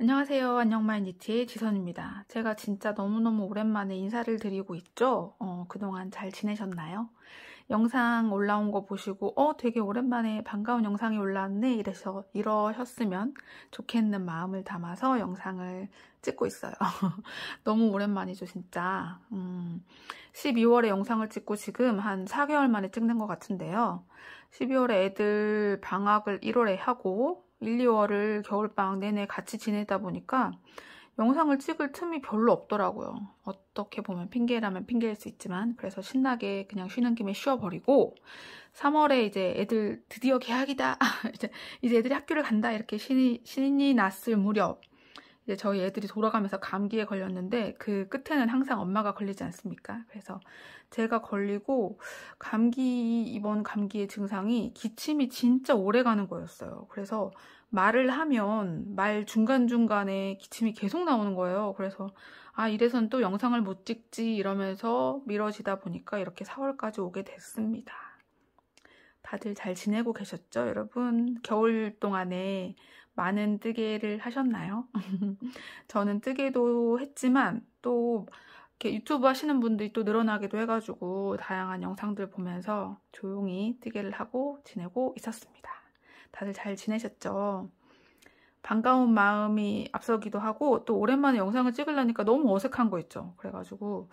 안녕하세요. 안녕마이니티의 지선입니다. 제가 진짜 너무너무 오랜만에 인사를 드리고 있죠? 어, 그동안 잘 지내셨나요? 영상 올라온 거 보시고 어 되게 오랜만에 반가운 영상이 올라왔네 이래서 이러셨으면 좋겠는 마음을 담아서 영상을 찍고 있어요. 너무 오랜만이죠 진짜. 음, 12월에 영상을 찍고 지금 한 4개월 만에 찍는 것 같은데요. 12월에 애들 방학을 1월에 하고 1, 2월을 겨울방학 내내 같이 지내다 보니까 영상을 찍을 틈이 별로 없더라고요. 어떻게 보면 핑계라면 핑계일 수 있지만 그래서 신나게 그냥 쉬는 김에 쉬어버리고 3월에 이제 애들 드디어 개학이다 이제, 이제 애들이 학교를 간다 이렇게 신이, 신이 났을 무렵 이제 저희 애들이 돌아가면서 감기에 걸렸는데 그 끝에는 항상 엄마가 걸리지 않습니까? 그래서 제가 걸리고 감기 이번 감기의 증상이 기침이 진짜 오래 가는 거였어요. 그래서 말을 하면 말 중간중간에 기침이 계속 나오는 거예요. 그래서 아 이래선 또 영상을 못 찍지 이러면서 미뤄지다 보니까 이렇게 4월까지 오게 됐습니다. 다들 잘 지내고 계셨죠, 여러분? 겨울 동안에 많은 뜨개를 하셨나요? 저는 뜨개도 했지만 또 이렇게 유튜브 하시는 분들이 또 늘어나기도 해가지고 다양한 영상들 보면서 조용히 뜨개를 하고 지내고 있었습니다. 다들 잘 지내셨죠? 반가운 마음이 앞서기도 하고 또 오랜만에 영상을 찍으려니까 너무 어색한 거 있죠. 그래가지고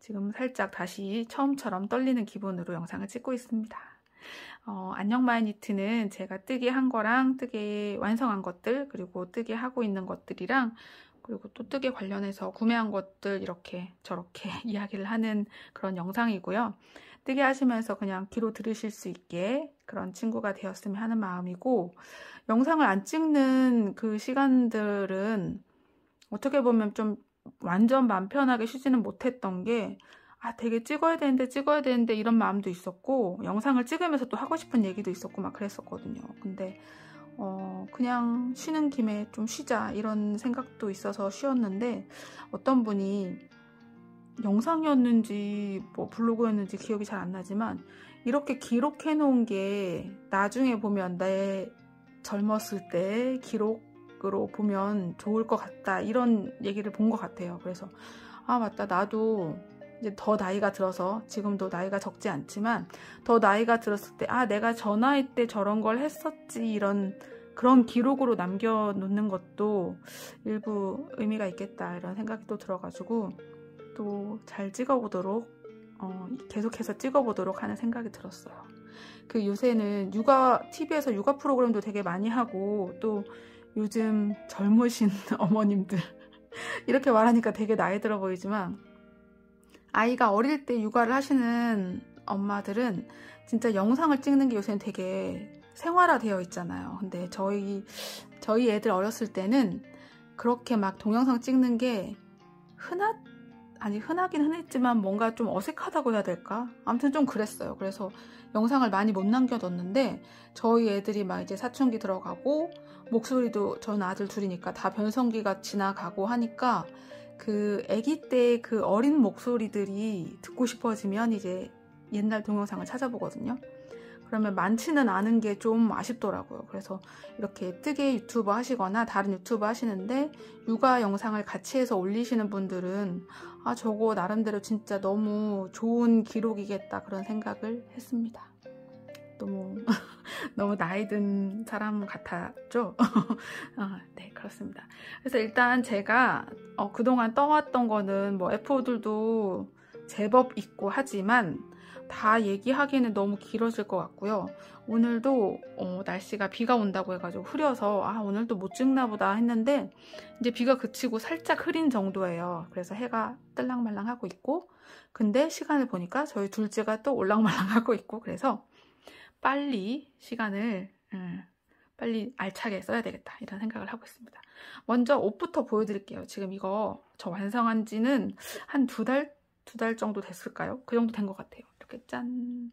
지금 살짝 다시 처음처럼 떨리는 기분으로 영상을 찍고 있습니다. 어, 안녕 마이니트는 제가 뜨개 한 거랑 뜨개 완성한 것들 그리고 뜨개 하고 있는 것들이랑 그리고 또 뜨개 관련해서 구매한 것들 이렇게 저렇게 이야기를 하는 그런 영상이고요. 뜨개 하시면서 그냥 귀로 들으실 수 있게 그런 친구가 되었으면 하는 마음이고 영상을 안 찍는 그 시간들은 어떻게 보면 좀 완전 맘 편하게 쉬지는 못했던 게 아, 되게 찍어야 되는데 찍어야 되는데 이런 마음도 있었고 영상을 찍으면서 또 하고 싶은 얘기도 있었고 막 그랬었거든요. 근데 어, 그냥 쉬는 김에 좀 쉬자 이런 생각도 있어서 쉬었는데 어떤 분이 영상이었는지 뭐 블로그였는지 기억이 잘 안 나지만 이렇게 기록해 놓은 게 나중에 보면 내 젊었을 때 기록으로 보면 좋을 것 같다 이런 얘기를 본 것 같아요. 그래서 아 맞다 나도 이제 더 나이가 들어서 지금도 나이가 적지 않지만 더 나이가 들었을 때 아 내가 저 나이 때 저런 걸 했었지 이런 그런 기록으로 남겨놓는 것도 일부 의미가 있겠다 이런 생각이 또 들어가지고 또 잘 찍어보도록 어, 계속해서 찍어보도록 하는 생각이 들었어요. 그 요새는 육아 TV에서 육아 프로그램도 되게 많이 하고 또 요즘 젊으신 어머님들 이렇게 말하니까 되게 나이 들어 보이지만 아이가 어릴 때 육아를 하시는 엄마들은 진짜 영상을 찍는 게 요새는 되게 생활화되어 있잖아요. 근데 저희 저희 애들 어렸을 때는 그렇게 막 동영상 찍는 게 흔하 아니 흔하긴 흔했지만 뭔가 좀 어색하다고 해야 될까? 아무튼 좀 그랬어요. 그래서 영상을 많이 못 남겨뒀는데 저희 애들이 막 이제 사춘기 들어가고 목소리도 전 아들 둘이니까 다 변성기가 지나가고 하니까 그 아기 때 그 어린 목소리들이 듣고 싶어지면 이제 옛날 동영상을 찾아보거든요. 그러면 많지는 않은 게 좀 아쉽더라고요. 그래서 이렇게 뜨개 유튜브 하시거나 다른 유튜브 하시는데 육아 영상을 같이 해서 올리시는 분들은 아, 저거 나름대로 진짜 너무 좋은 기록이겠다 그런 생각을 했습니다. 너무 너무 나이 든 사람 같았죠? 어, 네, 그렇습니다. 그래서 일단 제가 어, 그동안 떠왔던 거는 뭐 F5들도 제법 있고 하지만 다 얘기하기에는 너무 길어질 것 같고요. 오늘도 어, 날씨가 비가 온다고 해가지고 흐려서 아 오늘도 못 찍나 보다 했는데 이제 비가 그치고 살짝 흐린 정도예요. 그래서 해가 뜰랑말랑하고 있고 근데 시간을 보니까 저희 둘째가 또 올랑말랑하고 있고 그래서 빨리 시간을 음, 빨리 알차게 써야 되겠다 이런 생각을 하고 있습니다. 먼저 옷부터 보여드릴게요. 지금 이거 저 완성한 지는 한 두 달, 두 달 정도 됐을까요? 그 정도 된 것 같아요. 이렇게 짠!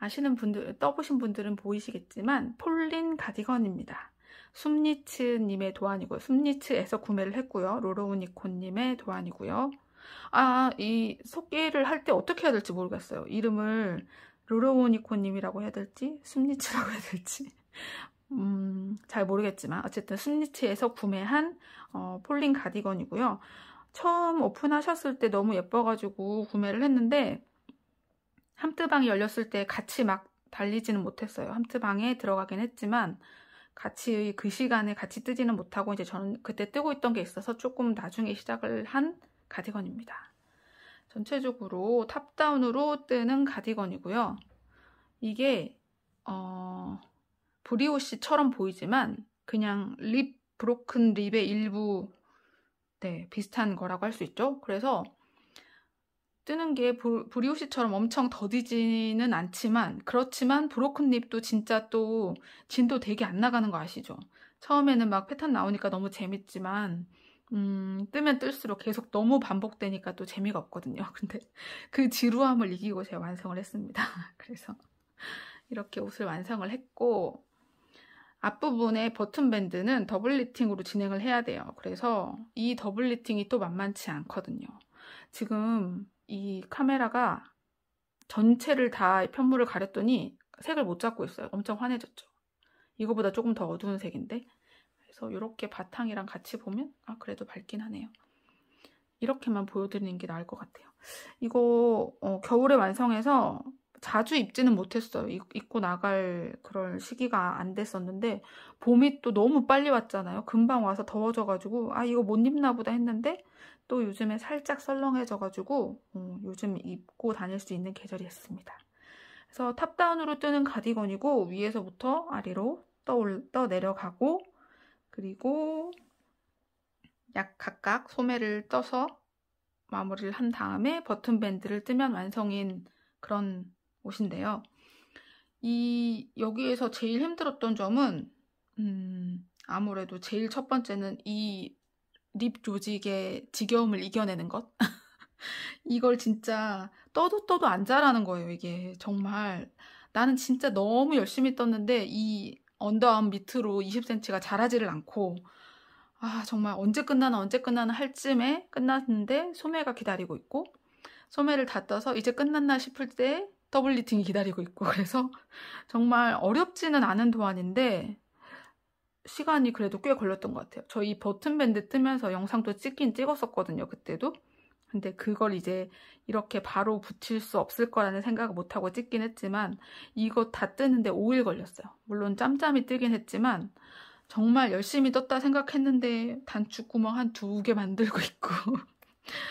아시는 분들, 떠보신 분들은 보이시겠지만 폴린 가디건입니다. 숨니츠님의 도안이고요. 숨니츠에서 구매를 했고요. 로로우니콘님의 도안이고요. 아, 이속개를할 때 어떻게 해야 될지 모르겠어요. 이름을 로로보니코님이라고 해야 될지 숨니츠라고 해야 될지 음, 잘 모르겠지만 어쨌든 숨니츠에서 구매한 어, 폴링 가디건이고요. 처음 오픈하셨을 때 너무 예뻐가지고 구매를 했는데 함트방이 열렸을 때 같이 막 달리지는 못했어요. 함트방에 들어가긴 했지만 같이 그 시간에 같이 뜨지는 못하고 이제 저는 그때 뜨고 있던 게 있어서 조금 나중에 시작을 한 가디건입니다. 전체적으로 탑다운으로 뜨는 가디건이고요. 이게 어, 브리오시처럼 보이지만 그냥 립 브로큰 립의 일부 네, 비슷한 거라고 할 수 있죠. 그래서 뜨는 게 브리오시처럼 엄청 더디지는 않지만 그렇지만 브로큰 립도 진짜 또 진도 되게 안 나가는 거 아시죠? 처음에는 막 패턴 나오니까 너무 재밌지만 음, 뜨면 뜰수록 계속 너무 반복되니까 또 재미가 없거든요. 근데 그 지루함을 이기고 제가 완성을 했습니다. 그래서 이렇게 옷을 완성을 했고 앞부분에 버튼밴드는 더블리팅으로 진행을 해야 돼요. 그래서 이 더블리팅이 또 만만치 않거든요. 지금 이 카메라가 전체를 다 편물을 가렸더니 색을 못 잡고 있어요. 엄청 환해졌죠. 이거보다 조금 더 어두운 색인데 그래서 이렇게 바탕이랑 같이 보면 아 그래도 밝긴 하네요. 이렇게만 보여드리는 게 나을 것 같아요. 이거 어, 겨울에 완성해서 자주 입지는 못했어요. 입고 나갈 그런 시기가 안 됐었는데 봄이 또 너무 빨리 왔잖아요. 금방 와서 더워져가지고 아 이거 못 입나 보다 했는데 또 요즘에 살짝 썰렁해져가지고 음, 요즘 입고 다닐 수 있는 계절이었습니다. 그래서 탑다운으로 뜨는 가디건이고 위에서부터 아래로 떠올, 떠내려가고 그리고 약 각각 소매를 떠서 마무리를 한 다음에 버튼 밴드를 뜨면 완성인 그런 옷인데요. 이 여기에서 제일 힘들었던 점은 음, 아무래도 제일 첫 번째는 이 립 조직의 지겨움을 이겨내는 것. 이걸 진짜 떠도 떠도 안 자라는 거예요. 이게 정말 나는 진짜 너무 열심히 떴는데 이 언더암 밑으로 20cm가 자라지를 않고 아 정말 언제 끝나나 언제 끝나나 할 쯤에 끝났는데 소매가 기다리고 있고 소매를 다 떠서 이제 끝났나 싶을 때 더블 리팅이 기다리고 있고 그래서 정말 어렵지는 않은 도안인데 시간이 그래도 꽤 걸렸던 것 같아요. 저 이 버튼밴드 뜨면서 영상도 찍긴 찍었었거든요. 그때도. 근데 그걸 이제 이렇게 바로 붙일 수 없을 거라는 생각을 못하고 찍긴 했지만 이거 다 뜨는데 5일 걸렸어요. 물론 짬짬이 뜨긴 했지만 정말 열심히 떴다 생각했는데 단추구멍 한 두 개 만들고 있고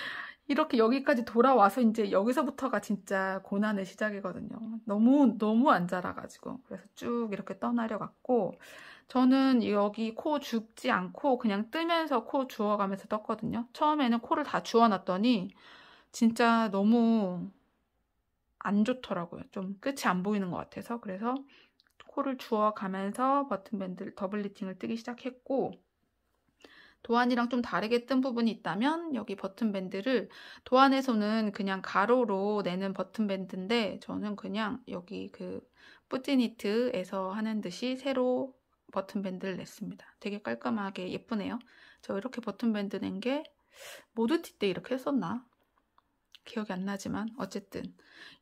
이렇게 여기까지 돌아와서 이제 여기서부터가 진짜 고난의 시작이거든요. 너무 너무 안 자라가지고 그래서 쭉 이렇게 떠나려갔고 저는 여기 코 죽지 않고 그냥 뜨면서 코 주워가면서 떴거든요. 처음에는 코를 다 주워놨더니 진짜 너무 안 좋더라고요. 좀 끝이 안 보이는 것 같아서 그래서 코를 주워가면서 버튼밴드 더블 리팅을 뜨기 시작했고 도안이랑 좀 다르게 뜬 부분이 있다면 여기 버튼밴드를 도안에서는 그냥 가로로 내는 버튼밴드인데 저는 그냥 여기 그 뿌띠니트에서 하는 듯이 세로 버튼밴드를 냈습니다. 되게 깔끔하게 예쁘네요. 저 이렇게 버튼밴드 낸 게 모드티 때 이렇게 했었나? 기억이 안 나지만 어쨌든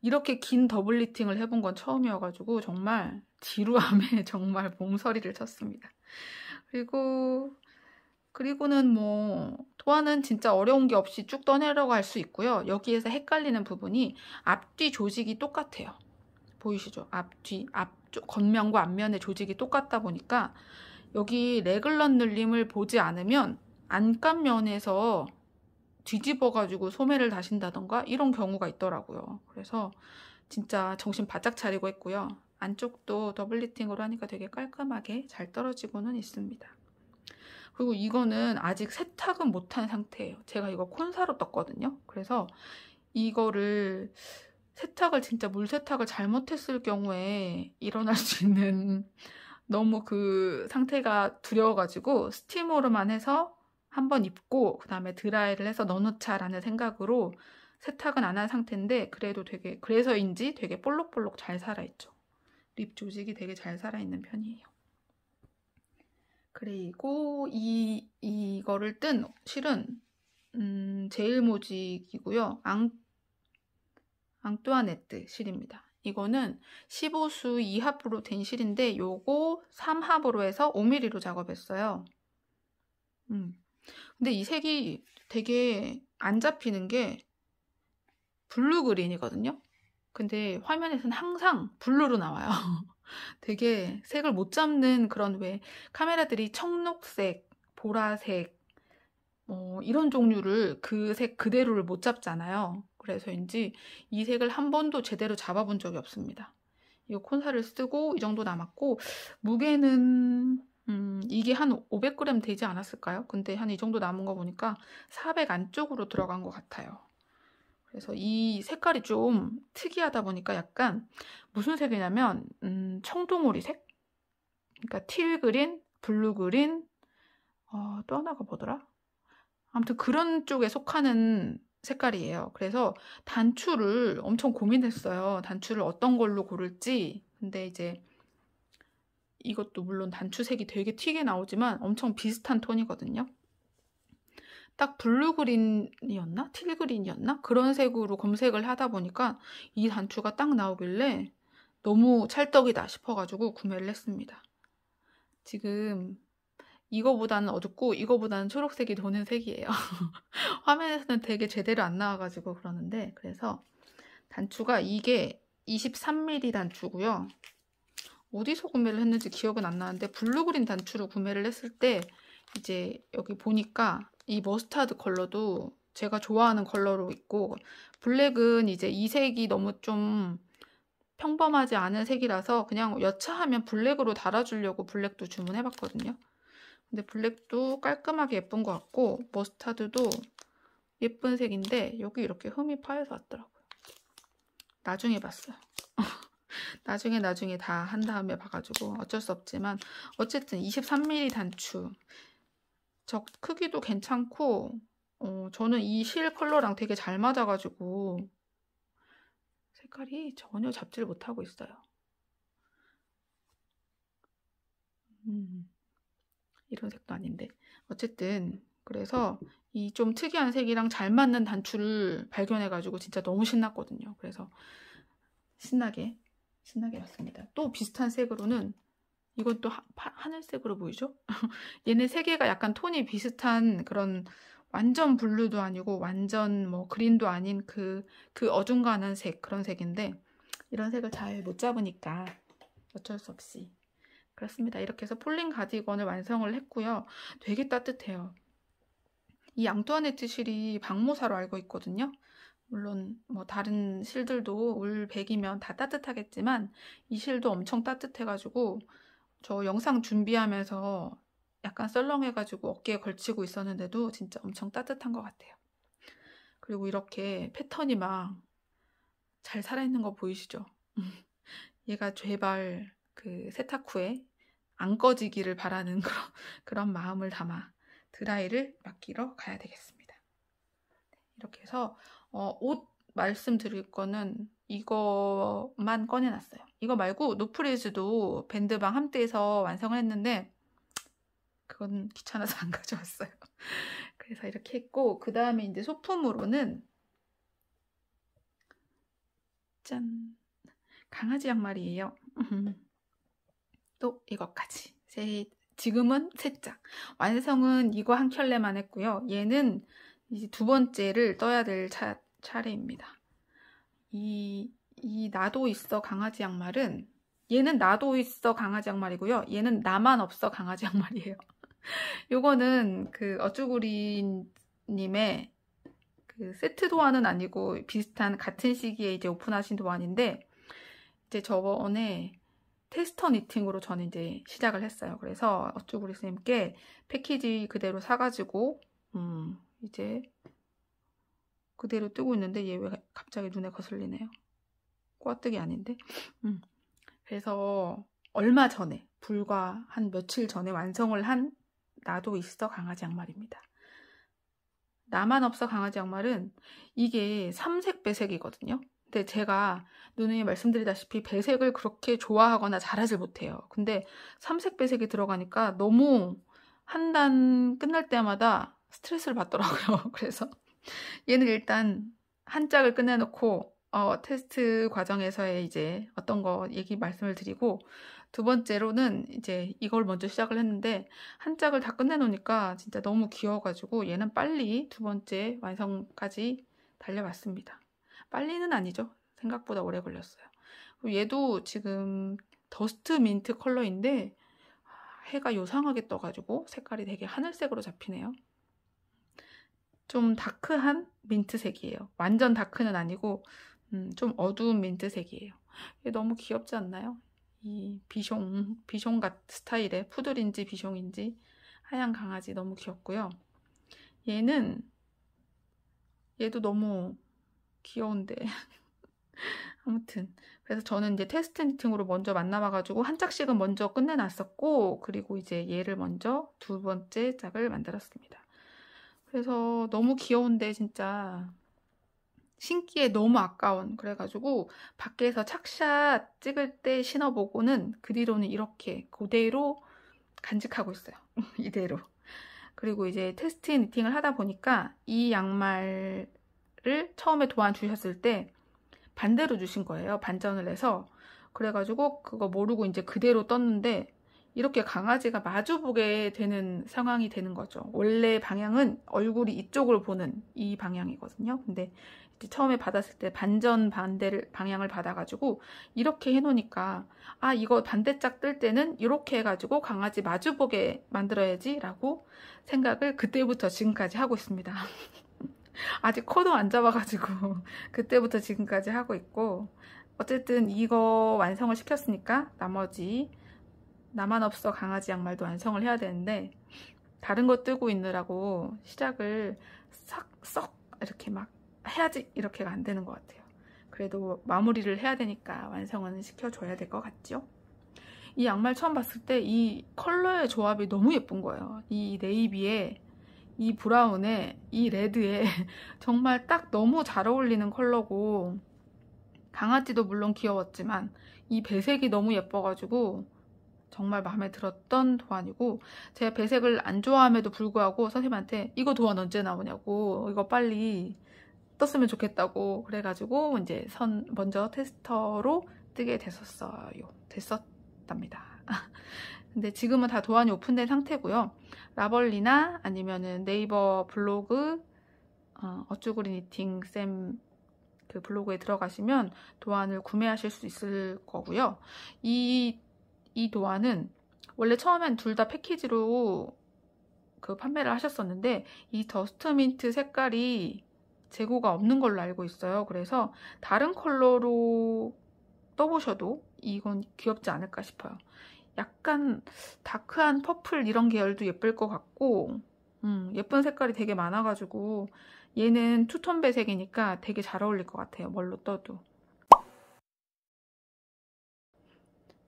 이렇게 긴 더블리팅을 해본 건 처음이어가지고 정말 지루함에 정말 봉서리를 쳤습니다. 그리고 그리고는 뭐토안는 진짜 어려운 게 없이 쭉떠내려고할 수 있고요. 여기에서 헷갈리는 부분이 앞뒤 조직이 똑같아요. 보이시죠? 앞, 뒤, 앞쪽, 겉면과 앞면의 조직이 똑같다 보니까 여기 레글런 늘림을 보지 않으면 안감면에서 뒤집어가지고 소매를 다신다던가 이런 경우가 있더라고요. 그래서 진짜 정신 바짝 차리고 했고요. 안쪽도 더블리팅으로 하니까 되게 깔끔하게 잘 떨어지고는 있습니다. 그리고 이거는 아직 세탁은 못한 상태예요. 제가 이거 콘사로 떴거든요. 그래서 이거를 세탁을 진짜 물 세탁을 잘못했을 경우에 일어날 수 있는 너무 그 상태가 두려워가지고 스팀으로만 해서 한번 입고 그 다음에 드라이를 해서 넣어놓자라는 생각으로 세탁은 안 한 상태인데 그래도 되게 그래서인지 되게 볼록볼록 잘 살아있죠. 립 조직이 되게 잘 살아있는 편이에요. 그리고 이 이거를 뜬 실은 음, 제일 모직이고요. 앙 앙뚜아네트 실입니다. 이거는 15수 2합으로 된 실인데 요거 3합으로 해서 5mm로 작업했어요. 음. 근데 이 색이 되게 안 잡히는 게 블루 그린이거든요. 근데 화면에서는 항상 블루로 나와요. 되게 색을 못 잡는 그런 왜 카메라들이 청록색, 보라색 뭐 이런 종류를 그 색 그대로를 못 잡잖아요. 그래서인지 이 색을 한 번도 제대로 잡아본 적이 없습니다. 이 콘사를 쓰고 이 정도 남았고 무게는 음, 이게 한 500g 되지 않았을까요? 근데 한 이 정도 남은 거 보니까 400 안쪽으로 들어간 것 같아요. 그래서 이 색깔이 좀 특이하다 보니까 약간 무슨 색이냐면 음, 청동오리 색? 그러니까 틸 그린, 블루 그린, 어, 또 하나가 뭐더라? 아무튼 그런 쪽에 속하는 색깔이에요. 그래서 단추를 엄청 고민했어요. 단추를 어떤 걸로 고를지. 근데 이제 이것도 물론 단추색이 되게 튀게 나오지만 엄청 비슷한 톤이거든요. 딱 블루그린이었나? 틸그린이었나? 그런 색으로 검색을 하다 보니까 이 단추가 딱 나오길래 너무 찰떡이다 싶어가지고 구매를 했습니다. 지금 이거보다는 어둡고 이거보다는 초록색이 도는 색이에요. 화면에서는 되게 제대로 안 나와가지고 그러는데 그래서 단추가 이게 23mm 단추고요. 어디서 구매를 했는지 기억은 안 나는데 블루그린 단추로 구매를 했을 때 이제 여기 보니까 이 머스타드 컬러도 제가 좋아하는 컬러로 있고 블랙은 이제 이 색이 너무 좀 평범하지 않은 색이라서 그냥 여차하면 블랙으로 달아주려고 블랙도 주문해봤거든요. 근데 블랙도 깔끔하게 예쁜 것 같고 머스타드도 예쁜 색인데 여기 이렇게 흠이 파여서 왔더라고요. 나중에 봤어요. 나중에 나중에 다 한 다음에 봐가지고 어쩔 수 없지만 어쨌든 23mm 단추 적 크기도 괜찮고 어, 저는 이 실 컬러랑 되게 잘 맞아가지고 색깔이 전혀 잡지를 못하고 있어요. 음. 이런 색도 아닌데 어쨌든 그래서 이 좀 특이한 색이랑 잘 맞는 단추를 발견해가지고 진짜 너무 신났거든요. 그래서 신나게 신나게 왔습니다또 비슷한 색으로는 이건 또 하, 하늘색으로 보이죠? 얘네 세 개가 약간 톤이 비슷한 그런 완전 블루도 아니고 완전 뭐 그린도 아닌 그, 그 어중간한 색 그런 색인데 이런 색을 잘 못 잡으니까 어쩔 수 없이 그렇습니다. 이렇게 해서 폴링 가디건을 완성을 했고요. 되게 따뜻해요. 이 앙뚜아네트 실이 박모사로 알고 있거든요. 물론 뭐 다른 실들도 울 100이면 다 따뜻하겠지만 이 실도 엄청 따뜻해가지고 저 영상 준비하면서 약간 썰렁해가지고 어깨에 걸치고 있었는데도 진짜 엄청 따뜻한 것 같아요. 그리고 이렇게 패턴이 막 잘 살아있는 거 보이시죠? 얘가 제발 그 세탁 후에 안 꺼지기를 바라는 그런, 그런 마음을 담아 드라이를 맡기러 가야 되겠습니다. 네, 이렇게 해서 어, 옷 말씀드릴 거는 이거만 꺼내놨어요. 이거 말고 노프리즈도 밴드방 함대에서 완성을 했는데 그건 귀찮아서 안 가져왔어요. 그래서 이렇게 했고 그 다음에 이제 소품으로는 짠 강아지 양말이에요. 또 이것까지. 세, 지금은 세 장. 완성은 이거 한 켤레만 했고요. 얘는 이제 두 번째를 떠야 될 차, 차례입니다. 이, 이 나도 있어 강아지 양말은 얘는 나도 있어 강아지 양말이고요. 얘는 나만 없어 강아지 양말이에요. 요거는 그 어쭈구리님의 그 세트 도안은 아니고 비슷한 같은 시기에 이제 오픈하신 도안인데 이제 저번에 테스터 니팅으로 저는 이제 시작을 했어요. 그래서 어쭈구리 스님께 패키지 그대로 사가지고 음, 이제 그대로 뜨고 있는데 얘 왜 갑자기 눈에 거슬리네요. 꼬아뜨기 아닌데. 음. 그래서 얼마 전에 불과 한 며칠 전에 완성을 한 나도 있어 강아지 양말입니다. 나만 없어 강아지 양말은 이게 삼색 배색이거든요. 근데 네, 제가 누누이 말씀드리다시피 배색을 그렇게 좋아하거나 잘하지 못해요. 근데 삼색 배색이 들어가니까 너무 한 단 끝날 때마다 스트레스를 받더라고요. 그래서 얘는 일단 한 짝을 끝내놓고 어, 테스트 과정에서의 이제 어떤 거 얘기 말씀을 드리고 두 번째로는 이제 이걸 먼저 시작을 했는데 한 짝을 다 끝내놓으니까 진짜 너무 귀여워가지고 얘는 빨리 두 번째 완성까지 달려왔습니다 빨리는 아니죠. 생각보다 오래 걸렸어요. 얘도 지금 더스트 민트 컬러인데 해가 요상하게 떠가지고 색깔이 되게 하늘색으로 잡히네요. 좀 다크한 민트색이에요. 완전 다크는 아니고 음, 좀 어두운 민트색이에요. 너무 귀엽지 않나요? 이 비숑, 비숑 같 스타일의 푸들인지 비숑인지 하얀 강아지 너무 귀엽고요. 얘는 얘도 너무 귀여운데. 아무튼 그래서 저는 이제 테스트 니팅으로 먼저 만나봐가지고 한 짝씩은 먼저 끝내놨었고 그리고 이제 얘를 먼저 두 번째 짝을 만들었습니다. 그래서 너무 귀여운데 진짜 신기에 너무 아까운 그래가지고 밖에서 착샷 찍을 때 신어보고는 그 뒤로는 이렇게 그대로 간직하고 있어요. 이대로. 그리고 이제 테스트 니팅을 하다 보니까 이 양말 를 처음에 도안 주셨을 때 반대로 주신 거예요. 반전을 해서. 그래가지고 그거 모르고 이제 그대로 떴는데 이렇게 강아지가 마주보게 되는 상황이 되는 거죠. 원래 방향은 얼굴이 이쪽을 보는 이 방향이거든요. 근데 처음에 받았을 때 반전 반대를 방향을 받아가지고 이렇게 해놓으니까 아 이거 반대짝 뜰 때는 이렇게 해가지고 강아지 마주보게 만들어야지라고 생각을 그때부터 지금까지 하고 있습니다. 아직 코도 안 잡아가지고 그때부터 지금까지 하고 있고 어쨌든 이거 완성을 시켰으니까 나머지 나만 없어 강아지 양말도 완성을 해야 되는데 다른 거 뜨고 있느라고 시작을 썩썩 이렇게 막 해야지 이렇게가 안 되는 것 같아요. 그래도 마무리를 해야 되니까 완성은 시켜줘야 될 것 같죠? 이 양말 처음 봤을 때 이 컬러의 조합이 너무 예쁜 거예요. 이 네이비에 이 브라운에 이 레드에 정말 딱 너무 잘 어울리는 컬러고 강아지도 물론 귀여웠지만 이 배색이 너무 예뻐가지고 정말 마음에 들었던 도안이고 제가 배색을 안 좋아함에도 불구하고 선생님한테 이거 도안 언제 나오냐고 이거 빨리 떴으면 좋겠다고 그래가지고 이제 선 먼저 테스터로 뜨게 됐었어요 됐었답니다 근데 지금은 다 도안이 오픈된 상태고요. 라벌리나 아니면은 네이버 블로그 어, 어쭈구리 니팅 쌤 그 블로그에 들어가시면 도안을 구매하실 수 있을 거고요. 이, 이 도안은 원래 처음엔 둘 다 패키지로 그 판매를 하셨었는데 이 더스트민트 색깔이 재고가 없는 걸로 알고 있어요. 그래서 다른 컬러로 떠보셔도 이건 귀엽지 않을까 싶어요. 약간 다크한 퍼플 이런 계열도 예쁠 것 같고 음, 예쁜 색깔이 되게 많아가지고 얘는 투톤 배색이니까 되게 잘 어울릴 것 같아요. 뭘로 떠도.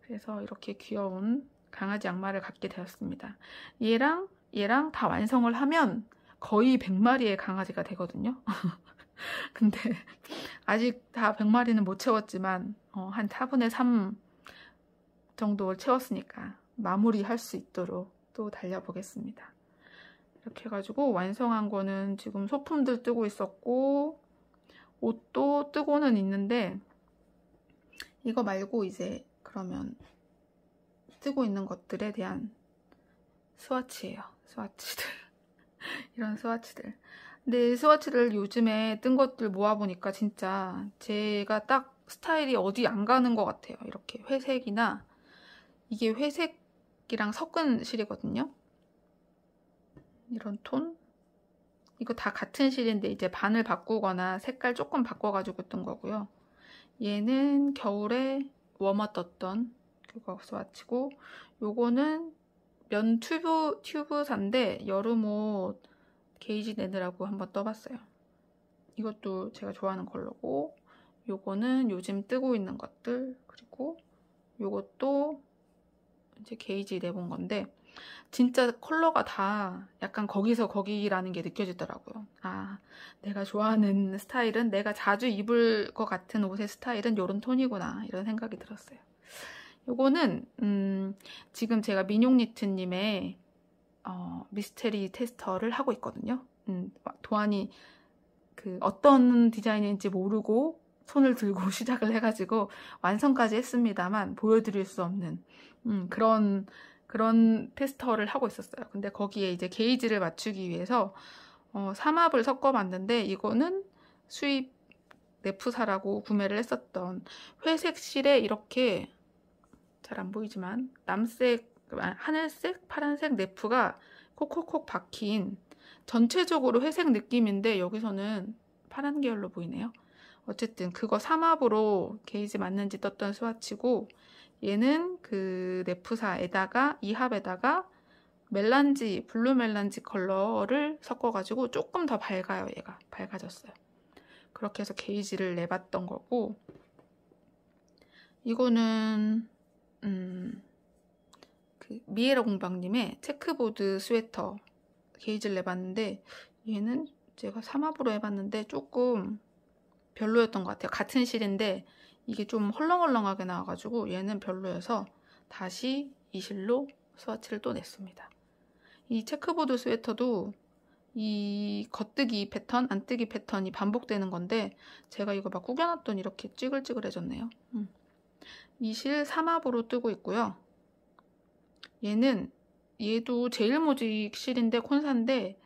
그래서 이렇게 귀여운 강아지 악마를 갖게 되었습니다. 얘랑 얘랑 다 완성을 하면 거의 100마리의 강아지가 되거든요. 근데 아직 다 100마리는 못 채웠지만 어, 한 4분의 3 정도를 채웠으니까 마무리할 수 있도록 또 달려보겠습니다. 이렇게 해가지고 완성한 거는 지금 소품들 뜨고 있었고 옷도 뜨고는 있는데 이거 말고 이제 그러면 뜨고 있는 것들에 대한 스와치예요. 스와치들. 이런 스와치들. 근데 스와치를 요즘에 뜬 것들 모아보니까 진짜 제가 딱 스타일이 어디 안 가는 것 같아요. 이렇게 회색이나 이게 회색이랑 섞은 실이거든요. 이런 톤. 이거 다 같은 실인데 이제 반을 바꾸거나 색깔 조금 바꿔가지고 뜬 거고요. 얘는 겨울에 워머 떴던 그거 스와치고 요거는 면 튜브, 튜브산데 여름 옷 게이지 내느라고 한번 떠봤어요. 이것도 제가 좋아하는 컬러고 요거는 요즘 뜨고 있는 것들 그리고 요것도 이제 게이지 내본 건데 진짜 컬러가 다 약간 거기서 거기라는 게 느껴지더라고요. 아, 내가 좋아하는 스타일은 내가 자주 입을 것 같은 옷의 스타일은 이런 톤이구나 이런 생각이 들었어요. 요거는 음, 지금 제가 민용니트님의 어, 미스테리 테스터를 하고 있거든요. 음, 도안이 그 어떤 디자인인지 모르고 손을 들고 시작을 해가지고 완성까지 했습니다만 보여드릴 수 없는 음, 그런 그런 테스터를 하고 있었어요. 근데 거기에 이제 게이지를 맞추기 위해서 어, 삼합을 섞어봤는데 이거는 수입 네프사라고 구매를 했었던 회색 실에 이렇게 잘 안 보이지만 남색, 아, 하늘색, 파란색 네프가 콕콕콕 박힌 전체적으로 회색 느낌인데 여기서는 파란 계열로 보이네요. 어쨌든 그거 삼합으로 게이지 맞는지 떴던 수화치고 얘는 그 네프사에다가 이합에다가 멜란지, 블루 멜란지 컬러를 섞어가지고 조금 더 밝아요, 얘가. 밝아졌어요. 그렇게 해서 게이지를 내봤던 거고 이거는 음, 그 미에라 공방님의 체크보드 스웨터 게이지를 내봤는데 얘는 제가 삼합으로 해봤는데 조금 별로였던 것 같아요. 같은 실인데 이게 좀 헐렁헐렁하게 나와가지고 얘는 별로여서 다시 이 실로 스와치를 또 냈습니다. 이 체크보드 스웨터도 이 겉뜨기 패턴, 안뜨기 패턴이 반복되는 건데 제가 이거 막 구겨놨더니 이렇게 찌글찌글해졌네요. 음. 이실 3합으로 뜨고 있고요. 얘는 얘도 제일 모직 실인데 콘사인데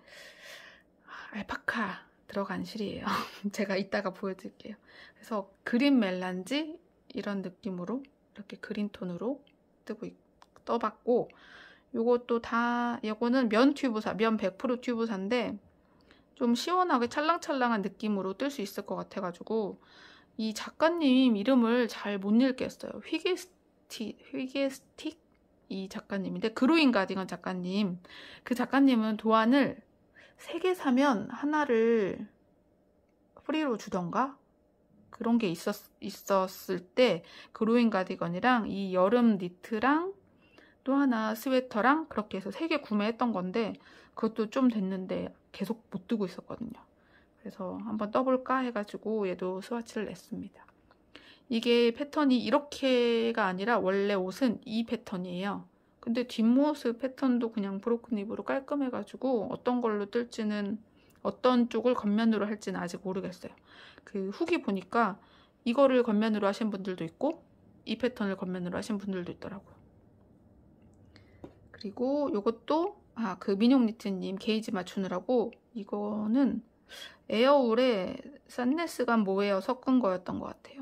아, 알파카 들어간 실이에요. 제가 이따가 보여드릴게요. 그래서 그린 멜란지 이런 느낌으로 이렇게 그린 톤으로 뜨고 떠봤고 요것도 다 요거는 면 튜브사 면 100% 튜브사인데 좀 시원하게 찰랑찰랑한 느낌으로 뜰 수 있을 것 같아가지고 이 작가님 이름을 잘 못 읽겠어요. 휘게스티 휘게스틱 이 작가님인데 그로인 가디건 작가님 그 작가님은 도안을 세개 사면 하나를 프리로 주던가 그런 게 있었, 있었을 때그로잉 가디건이랑 이 여름 니트랑 또 하나 스웨터랑 그렇게 해서 세 개 구매했던 건데 그것도 좀 됐는데 계속 못 뜨고 있었거든요. 그래서 한번 떠볼까 해가지고 얘도 스와치를 냈습니다. 이게 패턴이 이렇게가 아니라 원래 옷은 이 패턴이에요. 근데 뒷모습 패턴도 그냥 브로큰 입으로 깔끔해가지고 어떤 걸로 뜰지는 어떤 쪽을 겉면으로 할지는 아직 모르겠어요. 그 후기 보니까 이거를 겉면으로 하신 분들도 있고 이 패턴을 겉면으로 하신 분들도 있더라고요. 그리고 이것도 아그 민용 니트님 게이지 맞추느라고 이거는 에어울에 산네스가 모에어 섞은 거였던 것 같아요.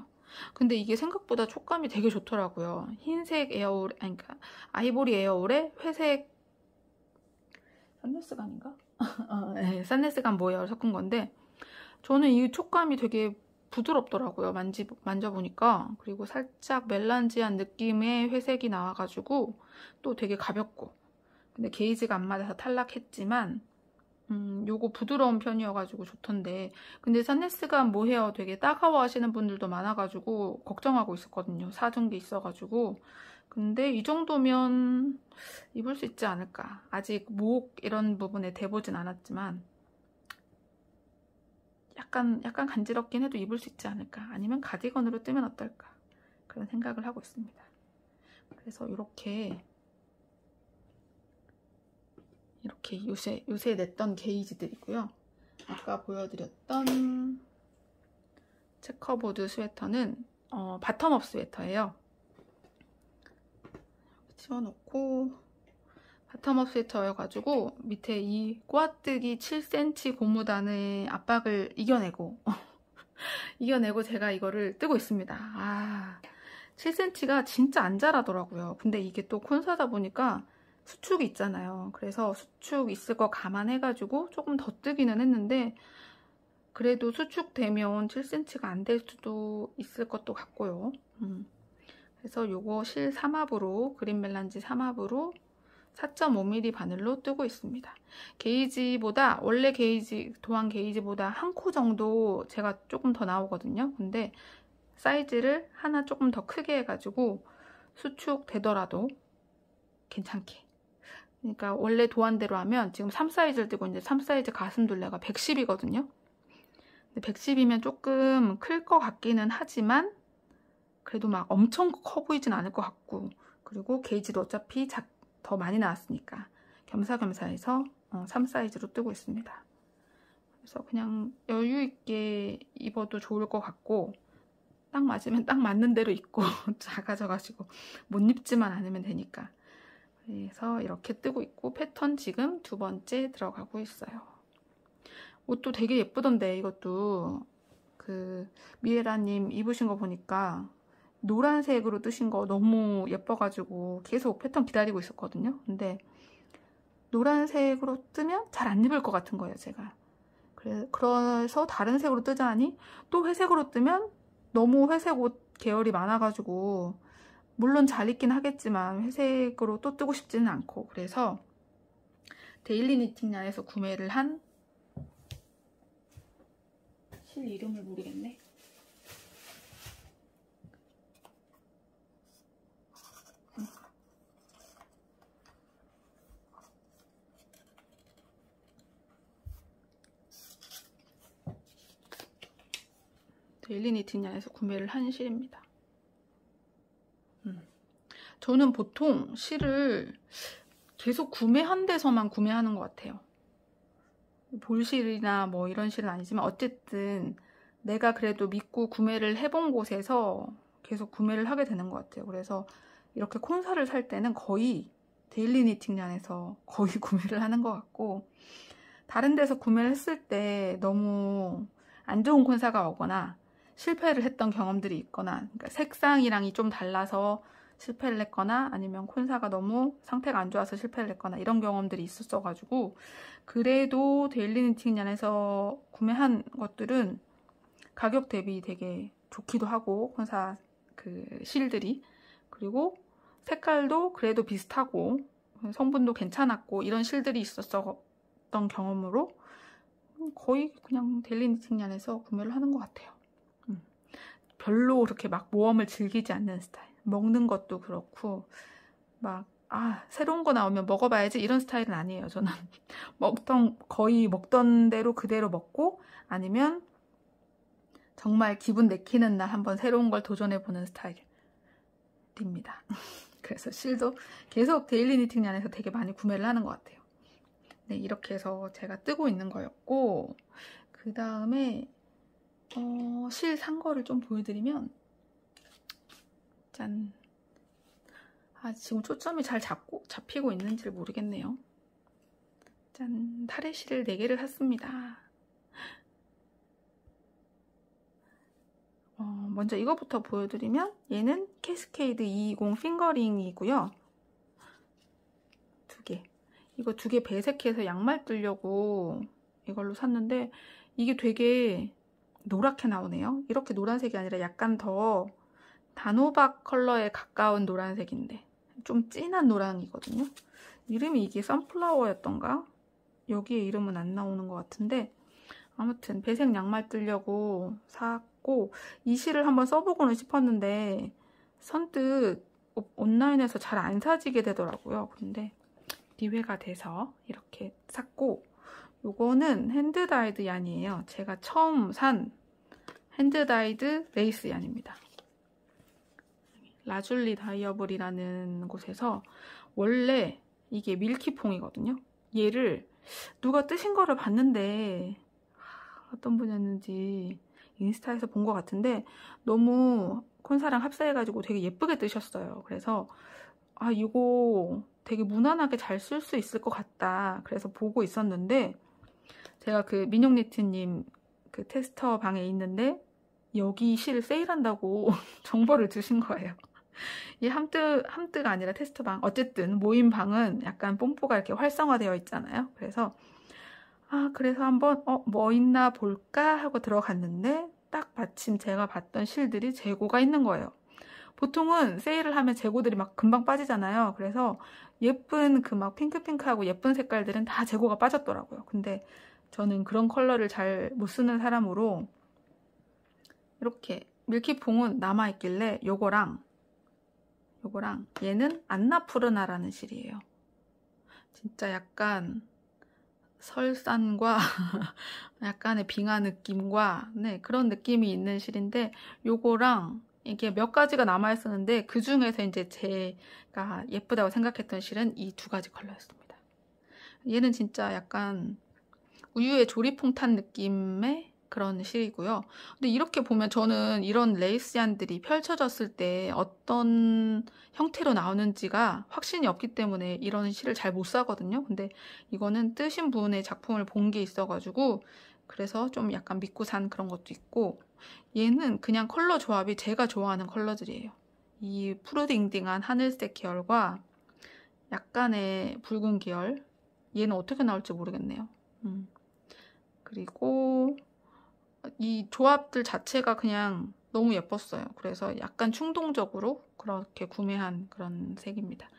근데 이게 생각보다 촉감이 되게 좋더라고요. 흰색 에어올, 아니, 그러니까 아이보리 에어올에 회색 산네스감인가? 어, 네, 예, 산네스감 모여를 섞은 건데 저는 이 촉감이 되게 부드럽더라고요. 만지, 만져보니까. 그리고 살짝 멜란지한 느낌의 회색이 나와가지고 또 되게 가볍고 근데 게이지가 안 맞아서 탈락했지만 음, 요거 부드러운 편이어가지고 좋던데 근데 산네스가 모헤어 뭐 되게 따가워 하시는 분들도 많아가지고 걱정하고 있었거든요 사준게 있어가지고 근데 이 정도면 입을 수 있지 않을까 아직 목 이런 부분에 대보진 않았지만 약간 약간 간지럽긴 해도 입을 수 있지 않을까 아니면 가디건으로 뜨면 어떨까 그런 생각을 하고 있습니다 그래서 이렇게 이렇게 요새 요새 냈던 게이지들이고요. 아까 보여드렸던 체커보드 스웨터는 어, 바텀업 스웨터예요. 치워놓고 바텀업 스웨터여가지고 밑에 이 꼬아뜨기 7cm 고무단의 압박을 이겨내고 이겨내고 제가 이거를 뜨고 있습니다. 아, 7cm가 진짜 안 자라더라고요. 근데 이게 또 콘사다 보니까 수축 있잖아요. 그래서 수축 있을 거 감안해가지고 조금 더 뜨기는 했는데 그래도 수축되면 7cm가 안 될 수도 있을 것도 같고요. 음. 그래서 요거 실 3합으로 그린 멜란지 3합으로 4.5mm 바늘로 뜨고 있습니다. 게이지보다 원래 게이지 도안 게이지보다 한 코 정도 제가 조금 더 나오거든요. 근데 사이즈를 하나 조금 더 크게 해가지고 수축되더라도 괜찮게 그러니까 원래 도안대로 하면 지금 3사이즈를 뜨고 있는 3사이즈 가슴 둘레가 110이거든요. 110이면 조금 클 것 같기는 하지만 그래도 막 엄청 커 보이진 않을 것 같고 그리고 게이지도 어차피 더 많이 나왔으니까 겸사겸사해서 3사이즈로 어, 뜨고 있습니다. 그래서 그냥 여유 있게 입어도 좋을 것 같고 딱 맞으면 딱 맞는 대로 입고 작아져가지고 못 입지만 않으면 되니까 그래서 이렇게 뜨고 있고 패턴 지금 두 번째 들어가고 있어요. 옷도 되게 예쁘던데 이것도 그 미에라님 입으신 거 보니까 노란색으로 뜨신 거 너무 예뻐가지고 계속 패턴 기다리고 있었거든요. 근데 노란색으로 뜨면 잘 안 입을 것 같은 거예요, 제가. 그래서 다른 색으로 뜨자니 또 회색으로 뜨면 너무 회색 옷 계열이 많아가지고 물론 잘 익긴 하겠지만 회색으로 또 뜨고 싶지는 않고 그래서 데일리 니팅냐에서 구매를 한 실 이름을 모르겠네 데일리 니팅냐에서 구매를 한 실입니다 저는 보통 실을 계속 구매한 데서만 구매하는 것 같아요. 볼실이나 뭐 이런 실은 아니지만 어쨌든 내가 그래도 믿고 구매를 해본 곳에서 계속 구매를 하게 되는 것 같아요. 그래서 이렇게 콘사를 살 때는 거의 데일리 니팅란에서 거의 구매를 하는 것 같고 다른 데서 구매를 했을 때 너무 안 좋은 콘사가 오거나 실패를 했던 경험들이 있거나 그러니까 색상이랑이 좀 달라서 실패를 했거나 아니면 콘사가 너무 상태가 안 좋아서 실패를 했거나 이런 경험들이 있었어가지고 그래도 데일리 니팅란에서 구매한 것들은 가격 대비 되게 좋기도 하고 콘사 그 실들이 그리고 색깔도 그래도 비슷하고 성분도 괜찮았고 이런 실들이 있었던 경험으로 거의 그냥 데일리 니팅란에서 구매를 하는 것 같아요. 음. 별로 그렇게 막 모험을 즐기지 않는 스타일. 먹는 것도 그렇고 막 아, 새로운 거 나오면 먹어봐야지 이런 스타일은 아니에요. 저는 먹던 거의 먹던 대로 그대로 먹고 아니면 정말 기분 내키는 날 한번 새로운 걸 도전해 보는 스타일입니다. 그래서 실도 계속 데일리 니팅 안에서 되게 많이 구매를 하는 것 같아요. 네, 이렇게 해서 제가 뜨고 있는 거였고 그 다음에 어, 실산 거를 좀 보여드리면 짠. 아, 지금 초점이 잘 잡고, 잡히고 있는지 모르겠네요. 짠. 타의실 4개를 샀습니다. 어, 먼저 이거부터 보여드리면 얘는 캐스케이드 220 핑거링이고요. 두 개. 이거 두 개 배색해서 양말 뚫려고 이걸로 샀는데 이게 되게 노랗게 나오네요. 이렇게 노란색이 아니라 약간 더 단호박 컬러에 가까운 노란색인데 좀 진한 노랑이거든요. 이름이 이게 선플라워였던가? 여기에 이름은 안 나오는 것 같은데 아무튼 배색 양말 뜨려고 샀고 이 실을 한번 써보고는 싶었는데 선뜻 온라인에서 잘 안 사지게 되더라고요. 근데 리회가 돼서 이렇게 샀고 요거는 핸드다이드 얀이에요. 제가 처음 산 핸드다이드 레이스 얀입니다. 라줄리 다이어블이라는 곳에서 원래 이게 밀키퐁이거든요. 얘를 누가 뜨신 거를 봤는데 어떤 분이었는지 인스타에서 본 것 같은데 너무 콘사랑 합사해가지고 되게 예쁘게 뜨셨어요. 그래서 아 이거 되게 무난하게 잘 쓸 수 있을 것 같다. 그래서 보고 있었는데 제가 그 민용니트님 그 테스터 방에 있는데 여기 실 세일한다고 정보를 주신 거예요. 이 함뜨, 함뜨가 아니라 테스트방. 어쨌든 모임방은 약간 뽐뽀가 이렇게 활성화되어 있잖아요. 그래서, 아, 그래서 한번, 어, 뭐 있나 볼까? 하고 들어갔는데, 딱 마침 제가 봤던 실들이 재고가 있는 거예요. 보통은 세일을 하면 재고들이 막 금방 빠지잖아요. 그래서 예쁜 그 막 핑크핑크하고 예쁜 색깔들은 다 재고가 빠졌더라고요. 근데 저는 그런 컬러를 잘 못 쓰는 사람으로 이렇게 밀키퐁은 남아있길래 요거랑 요거랑 얘는 안나푸르나라는 실이에요. 진짜 약간 설산과 약간의 빙하 느낌과 네, 그런 느낌이 있는 실인데 요거랑 이게 몇 가지가 남아있었는데 그 중에서 이제 제가 예쁘다고 생각했던 실은 이 두 가지 컬러였습니다. 얘는 진짜 약간 우유의 조리퐁 탄 느낌의 그런 시이고요. 근데 이렇게 보면 저는 이런 레이스얀들이 펼쳐졌을 때 어떤 형태로 나오는지가 확신이 없기 때문에 이런 시를 잘못 사거든요. 근데 이거는 뜨신 분의 작품을 본 게 있어가지고 그래서 좀 약간 믿고 산 그런 것도 있고 얘는 그냥 컬러 조합이 제가 좋아하는 컬러들이에요. 이 푸르딩딩한 하늘색 계열과 약간의 붉은 계열 얘는 어떻게 나올지 모르겠네요. 음. 그리고 이 조합들 자체가 그냥 너무 예뻤어요. 그래서 약간 충동적으로 그렇게 구매한 그런 색입니다.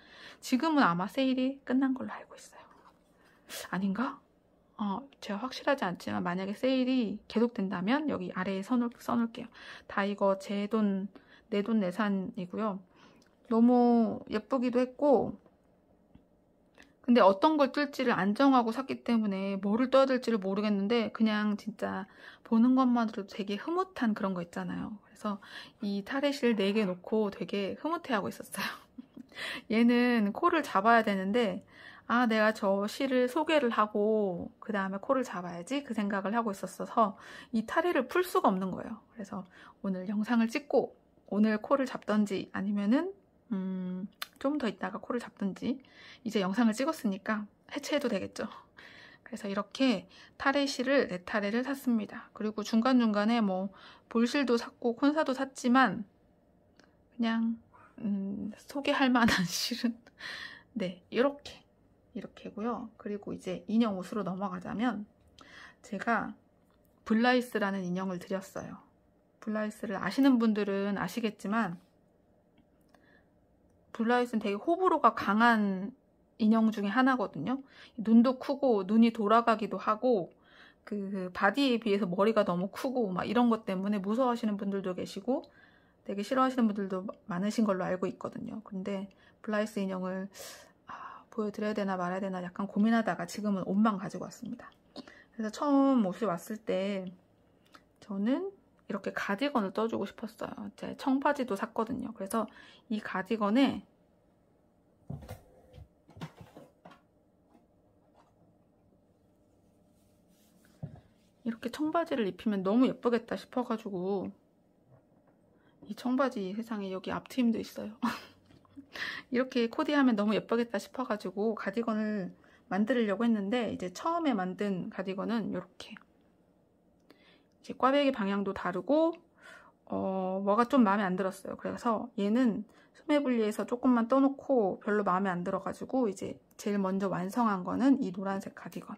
지금은 아마 세일이 끝난 걸로 알고 있어요. 아닌가? 어, 제가 확실하지 않지만 만약에 세일이 계속된다면 여기 아래에 써놓, 써놓을게요. 다 이거 제 돈, 내 돈 내산이고요. 너무 예쁘기도 했고 근데 어떤 걸 뜰지를 안정하고 샀기 때문에 뭐를 떠야 될지를 모르겠는데 그냥 진짜 보는 것만으로도 되게 흐뭇한 그런 거 있잖아요. 그래서 이 탈의실 4개 놓고 되게 흐뭇해하고 있었어요. 얘는 코를 잡아야 되는데 아 내가 저 실을 소개를 하고 그 다음에 코를 잡아야지 그 생각을 하고 있었어서 이 탈의를 풀 수가 없는 거예요. 그래서 오늘 영상을 찍고 오늘 코를 잡던지 아니면은 음, 좀 더 있다가 코를 잡든지 이제 영상을 찍었으니까 해체해도 되겠죠. 그래서 이렇게 타레실을 네 타레를 샀습니다. 그리고 중간중간에 뭐 볼실도 샀고 콘사도 샀지만 그냥 음, 소개할 만한 실은 네 이렇게 이렇게고요. 그리고 이제 인형 옷으로 넘어가자면 제가 블라이스라는 인형을 드렸어요. 블라이스를 아시는 분들은 아시겠지만 블라이스는 되게 호불호가 강한 인형 중에 하나거든요. 눈도 크고 눈이 돌아가기도 하고 그, 그 바디에 비해서 머리가 너무 크고 막 이런 것 때문에 무서워하시는 분들도 계시고 되게 싫어하시는 분들도 많으신 걸로 알고 있거든요. 근데 블라이스 인형을 아, 보여드려야 되나 말아야 되나 약간 고민하다가 지금은 옷만 가지고 왔습니다. 그래서 처음 옷이 왔을 때 저는 이렇게 가디건을 떠주고 싶었어요. 제 청바지도 샀거든요. 그래서 이 가디건에 이렇게 청바지를 입히면 너무 예쁘겠다 싶어가지고 이 청바지 세상에 여기 앞트임도 있어요. 이렇게 코디하면 너무 예쁘겠다 싶어가지고 가디건을 만들려고 했는데 이제 처음에 만든 가디건은 이렇게 이제 꽈배기 방향도 다르고 어, 뭐가 좀 마음에 안 들었어요. 그래서 얘는 소매분리해서 조금만 떠놓고 별로 마음에 안 들어가지고 이제 제일 먼저 완성한 거는 이 노란색 가디건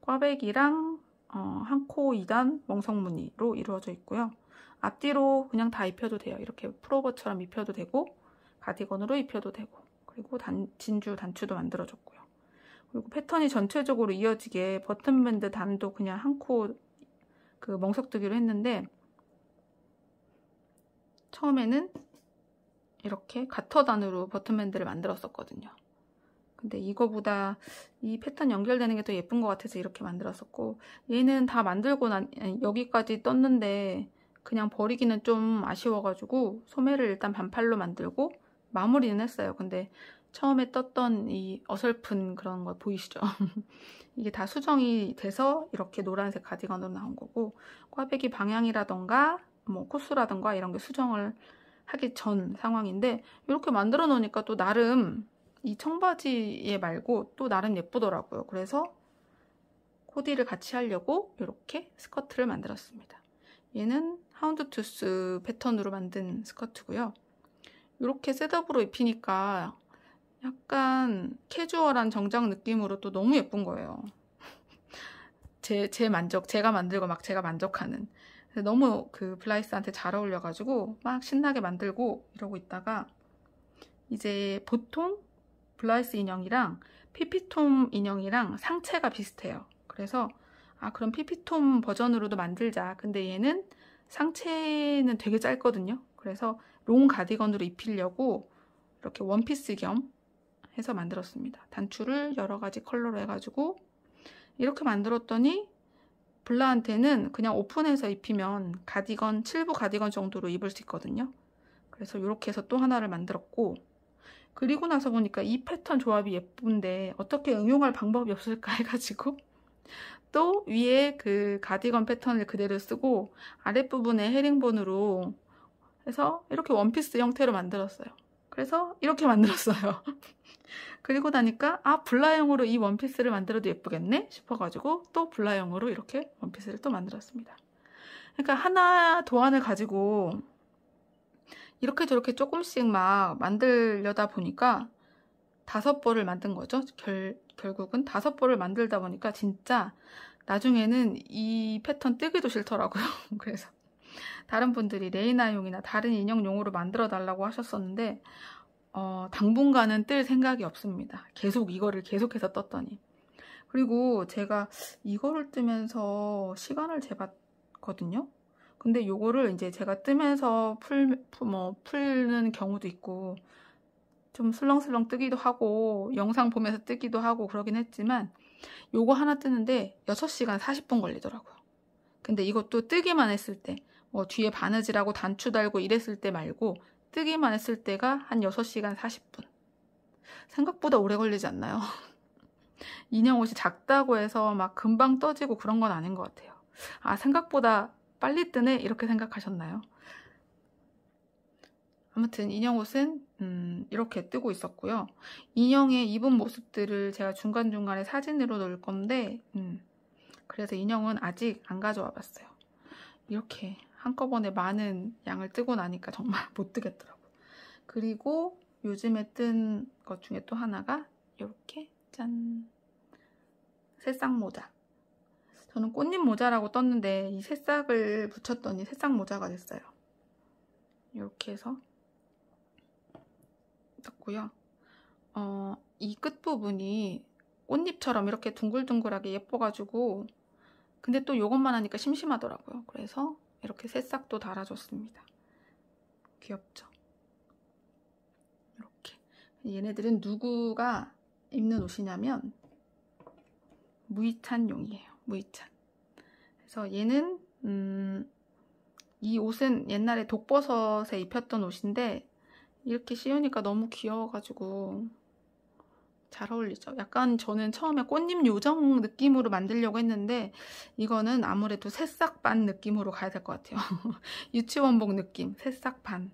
꽈배기랑 어, 한코 2단 멍석무늬로 이루어져 있고요. 앞뒤로 그냥 다 입혀도 돼요. 이렇게 프로버처럼 입혀도 되고 가디건으로 입혀도 되고 그리고 단, 진주 단추도 만들어졌고요 그리고 패턴이 전체적으로 이어지게 버튼밴드 단도 그냥 한 코 그 멍석뜨기로 했는데 처음에는 이렇게 가터단으로 버튼밴드를 만들었었거든요. 근데 이거보다 이 패턴 연결되는 게 더 예쁜 것 같아서 이렇게 만들었었고 얘는 다 만들고 난 여기까지 떴는데 그냥 버리기는 좀 아쉬워가지고 소매를 일단 반팔로 만들고 마무리는 했어요. 근데 처음에 떴던 이 어설픈 그런 거 보이시죠? 이게 다 수정이 돼서 이렇게 노란색 가디건으로 나온 거고 꽈배기 방향이라던가 뭐 코스라던가 이런 게 수정을 하기 전 상황인데 이렇게 만들어 놓으니까 또 나름 이 청바지에 말고 또 나름 예쁘더라고요. 그래서 코디를 같이 하려고 이렇게 스커트를 만들었습니다. 얘는 하운드투스 패턴으로 만든 스커트고요. 이렇게 셋업으로 입히니까 약간 캐주얼한 정장 느낌으로 또 너무 예쁜 거예요. 제, 제 만족, 제가 만들고 막 제가 만족하는. 너무 그 블라이스한테 잘 어울려가지고 막 신나게 만들고 이러고 있다가 이제 보통 블라이스 인형이랑 피피톰 인형이랑 상체가 비슷해요. 그래서 아 그럼 피피톰 버전으로도 만들자. 근데 얘는 상체는 되게 짧거든요. 그래서 롱 가디건으로 입히려고 이렇게 원피스 겸 해서 만들었습니다. 단추를 여러 가지 컬러로 해가지고 이렇게 만들었더니 블라한테는 그냥 오픈해서 입히면 가디건, 7부 가디건 정도로 입을 수 있거든요. 그래서 이렇게 해서 또 하나를 만들었고 그리고 나서 보니까 이 패턴 조합이 예쁜데 어떻게 응용할 방법이 없을까 해가지고 또 위에 그 가디건 패턴을 그대로 쓰고 아랫부분에 헤링본으로 해서 이렇게 원피스 형태로 만들었어요. 그래서 이렇게 만들었어요. 그리고 나니까 아 블라형으로 이 원피스를 만들어도 예쁘겠네 싶어가지고 또 블라형으로 이렇게 원피스를 또 만들었습니다. 그러니까 하나 도안을 가지고 이렇게 저렇게 조금씩 막 만들려다 보니까 다섯 벌을 만든 거죠. 결, 결국은 다섯 벌을 만들다 보니까 진짜 나중에는 이 패턴 뜨기도 싫더라고요. 그래서 다른 분들이 레이나용이나 다른 인형용으로 만들어 달라고 하셨었는데 어, 당분간은 뜰 생각이 없습니다. 계속 이거를 계속해서 떴더니 그리고 제가 이거를 뜨면서 시간을 재봤거든요. 근데 요거를 이제 제가 뜨면서 풀, 뭐, 풀는 경우도 있고, 좀 슬렁슬렁 뜨기도 하고, 영상 보면서 뜨기도 하고 그러긴 했지만, 요거 하나 뜨는데 6시간 40분 걸리더라고요. 근데 이것도 뜨기만 했을 때, 뭐 뒤에 바느질하고 단추 달고 이랬을 때 말고, 뜨기만 했을 때가 한 6시간 40분. 생각보다 오래 걸리지 않나요? 인형 옷이 작다고 해서 막 금방 떠지고 그런 건 아닌 것 같아요. 아, 생각보다 빨리 뜨네 이렇게 생각하셨나요? 아무튼 인형 옷은 음, 이렇게 뜨고 있었고요. 인형의 입은 모습들을 제가 중간중간에 사진으로 넣을 건데 음, 그래서 인형은 아직 안 가져와 봤어요. 이렇게 한꺼번에 많은 양을 뜨고 나니까 정말 못 뜨겠더라고요. 그리고 요즘에 뜬 것 중에 또 하나가 이렇게 짠! 새싹 모자. 저는 꽃잎 모자라고 떴는데 이 새싹을 붙였더니 새싹 모자가 됐어요. 이렇게 해서 떴고요. 어, 이 끝부분이 꽃잎처럼 이렇게 둥글둥글하게 예뻐가지고 근데 또 이것만 하니까 심심하더라고요. 그래서 이렇게 새싹도 달아줬습니다. 귀엽죠? 이렇게 얘네들은 누구가 입는 옷이냐면 무이탄 용이에요. 무이찬. 그래서 얘는 음, 이 옷은 옛날에 독버섯에 입혔던 옷인데 이렇게 씌우니까 너무 귀여워가지고 잘 어울리죠. 약간 저는 처음에 꽃잎 요정 느낌으로 만들려고 했는데 이거는 아무래도 새싹 반 느낌으로 가야 될 것 같아요. 유치원복 느낌, 새싹 반.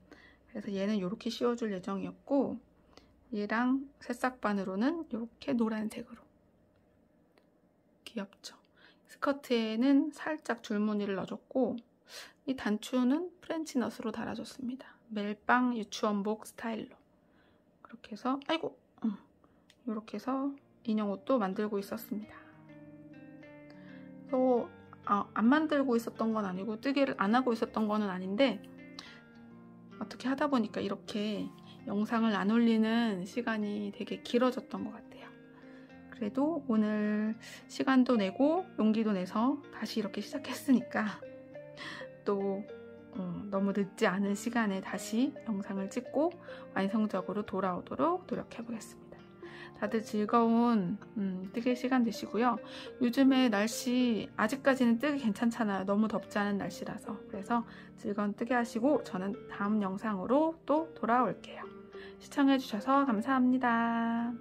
그래서 얘는 이렇게 씌워줄 예정이었고 얘랑 새싹 반으로는 이렇게 노란색으로 귀엽죠. 스커트에는 살짝 줄무늬를 넣어줬고 이 단추는 프렌치넛으로 달아줬습니다. 멜빵 유치원복 스타일로 그렇게 해서 아이고 이렇게 음, 해서 인형 옷도 만들고 있었습니다. 또, 아, 안 만들고 있었던 건 아니고 뜨개를 안 하고 있었던 거는 아닌데 어떻게 하다 보니까 이렇게 영상을 안 올리는 시간이 되게 길어졌던 것 같아요. 그래도 오늘 시간도 내고 용기도 내서 다시 이렇게 시작했으니까 또 음, 너무 늦지 않은 시간에 다시 영상을 찍고 완성적으로 돌아오도록 노력해 보겠습니다. 다들 즐거운 음, 뜨개 시간 되시고요. 요즘에 날씨 아직까지는 뜨개 괜찮잖아요. 너무 덥지 않은 날씨라서 그래서 즐거운 뜨개 하시고 저는 다음 영상으로 또 돌아올게요. 시청해주셔서 감사합니다.